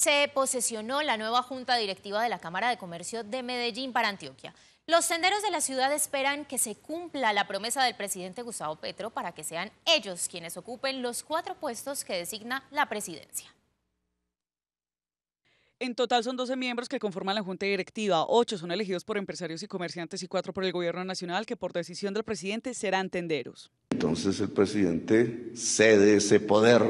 se posesionó la nueva Junta Directiva de la Cámara de Comercio de Medellín para Antioquia. Los senderos de la ciudad esperan que se cumpla la promesa del presidente Gustavo Petro para que sean ellos quienes ocupen los cuatro puestos que designa la presidencia. En total son 12 miembros que conforman la Junta Directiva. Ocho son elegidos por empresarios y comerciantes y cuatro por el Gobierno Nacional, que por decisión del presidente serán tenderos. Entonces el presidente cede ese poder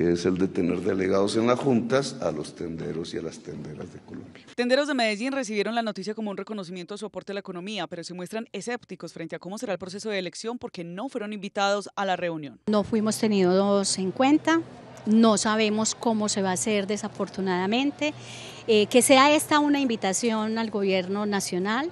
que es el de tener delegados en las juntas a los tenderos y a las tenderas de Colombia. Tenderos de Medellín recibieron la noticia como un reconocimiento de su aporte a la economía, pero se muestran escépticos frente a cómo será el proceso de elección porque no fueron invitados a la reunión. No fuimos tenidos en cuenta, no sabemos cómo se va a hacer desafortunadamente, eh, que sea esta una invitación al gobierno nacional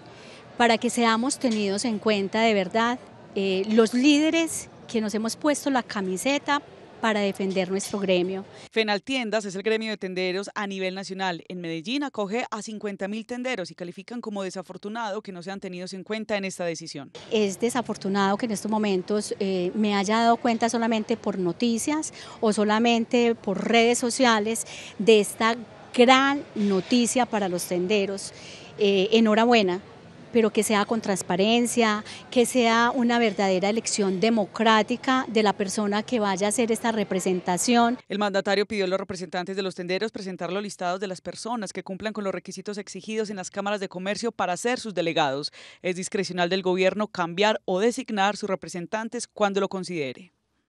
para que seamos tenidos en cuenta de verdad eh, los líderes que nos hemos puesto la camiseta para defender nuestro gremio. Fenaltiendas es el gremio de tenderos a nivel nacional. En Medellín acoge a 50.000 tenderos y califican como desafortunado que no sean tenidos en cuenta en esta decisión. Es desafortunado que en estos momentos eh, me haya dado cuenta solamente por noticias o solamente por redes sociales de esta gran noticia para los tenderos. Eh, enhorabuena pero que sea con transparencia, que sea una verdadera elección democrática de la persona que vaya a hacer esta representación. El mandatario pidió a los representantes de los tenderos presentar los listados de las personas que cumplan con los requisitos exigidos en las cámaras de comercio para ser sus delegados. Es discrecional del gobierno cambiar o designar sus representantes cuando lo considere.